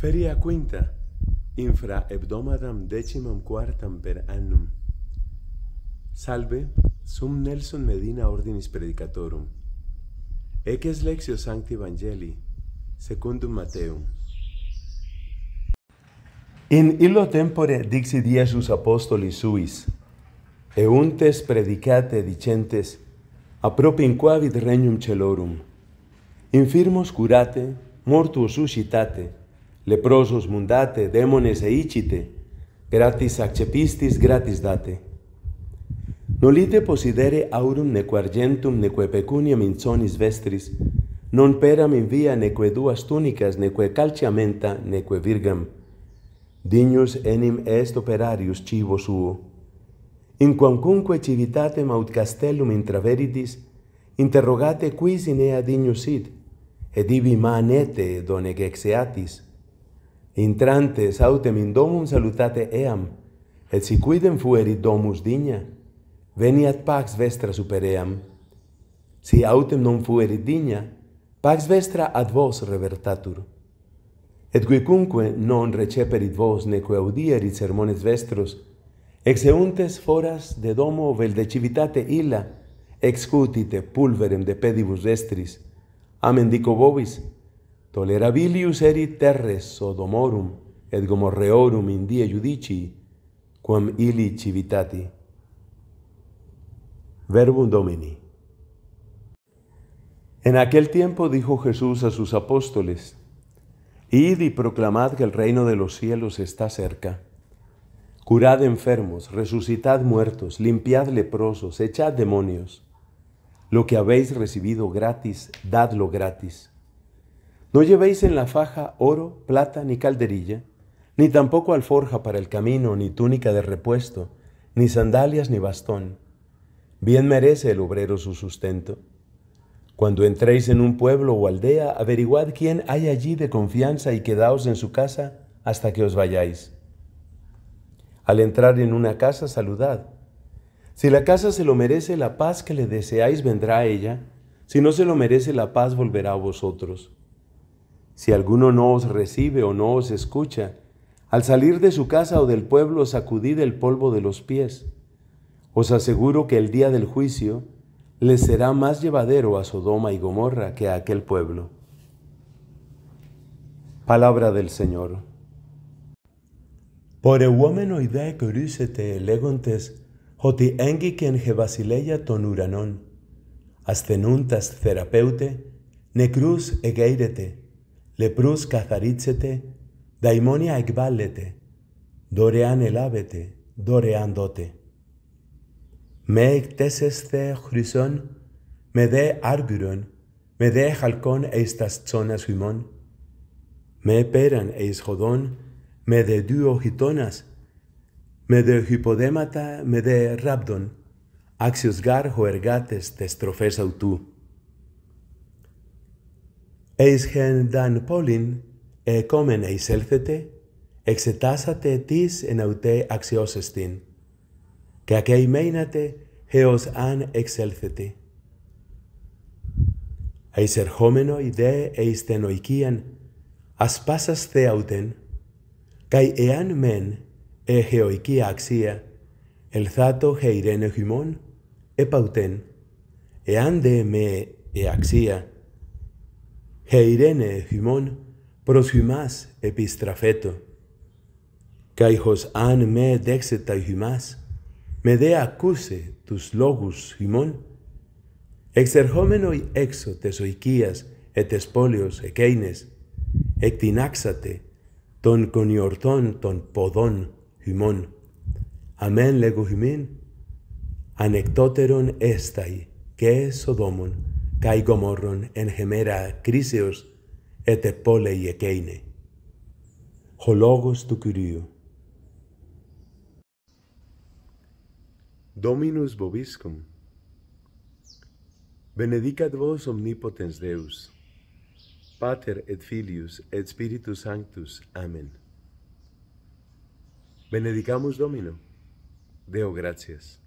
Feria quinta, infra hebdomadam decimam quartam per annum. Salve, sum Nelson Medina Ordinis Predicatorum. Eques Lexio Sancti Evangelii, secundum Mateum. In illo tempore dixi dies apostoli suis, euntes predicate dicentes, apropinquavit regnum celorum. Infirmos curate, mortuos suscitate, leprosos mundate, demones eicite, gratis accepistis gratis date. Nolite posidere aurum neque argentum neque pecuniam in zonis vestris, non peram in via neque duas tunicas neque calciamenta neque virgam. Dignus enim est operarius civo suo. In quancunque civitatem aut castellum intra veridis, interrogate quis in ea dignus id, ed ibi ma donec exeatis, intrantes autem in domum salutate eam, et si quidem fuerit domus digna, veniat pax vestra super eam. Si autem non fuerit digna, pax vestra ad vos revertatur. Et quicunque non receperit vos neque audierit sermones vestros, exeuntes foras de domo vel de civitate illa, excutite pulverem de pedibus estris, amen dico vobis, tolerabilius erit terres Sodomorum et Gomorreorum in die judici, quam illi civitati. Verbum Domini. En aquel tiempo dijo Jesús a sus apóstoles, Id y proclamad que el reino de los cielos está cerca. Curad enfermos, resucitad muertos, limpiad leprosos, echad demonios. Lo que habéis recibido gratis, dadlo gratis. No llevéis en la faja oro, plata ni calderilla, ni tampoco alforja para el camino, ni túnica de repuesto, ni sandalias ni bastón. Bien merece el obrero su sustento. Cuando entréis en un pueblo o aldea, averiguad quién hay allí de confianza y quedaos en su casa hasta que os vayáis. Al entrar en una casa, saludad. Si la casa se lo merece, la paz que le deseáis vendrá a ella. Si no se lo merece, la paz volverá a vosotros. Si alguno no os recibe o no os escucha, al salir de su casa o del pueblo sacudid el polvo de los pies. Os aseguro que el día del juicio les será más llevadero a Sodoma y Gomorra que a aquel pueblo. Palabra del Señor. Por el de corúsete elegontes, hoti engiken gebasileia ton uranon, astenuntas therapeute, necrus egeirete, λεπρούς καθαρίτσετε, δαιμόνια εκβάλλετε, δωρεάν ελάβετε, δωρεάν δότε. Με εκτέσεσθε χρυσόν, με δε άργυρον, με δε χαλκόν εις τας τσόνας χυμών, με πέραν εις χοδόν, με δε δύο χιτώνας, με δε χυποδέματα, με δε ράπτον, άξιος γάρχο εργάτες τες τροφές αυτού. Εις χεν δαν πόλιν, εκόμεν εισέλθετε, εξετάσατε τις εναυτέ αξιώσεστην, και ακεημένατε έως αν εξέλθετε. Εις ερχόμενο ιδέ εις τεν οικίαν, ασπάσας θεαούτεν, καί εάν μεν ἐχε οἱκία αξία, ελθάτο χεϊρένε χυμών, ἐπαῦτεν, εάν δε με εαξία, Χεϊρένε εφημών, προς χυμάς επιστραφέτο. Καϊχος αν με δέξε τα χυμάς, με δε ακούσε τους λόγους χυμών, εξερχόμενο έξω τες οικίας ετες πόλεως εκείνες, εκτινάξατε των κονιορτών των ποδών χυμών. Αμέν λέγω χυμήν, ανεκτότερον ἐσταί και σοδόμων, kai gomorron en hemera criseos et epolei ekeine. Hologos tu curiu. Dominus boviscum. Benedicat vos omnipotens Deus, Pater et Filius et Spiritus Sanctus. Amen. Benedicamus Domino. Deo gratias.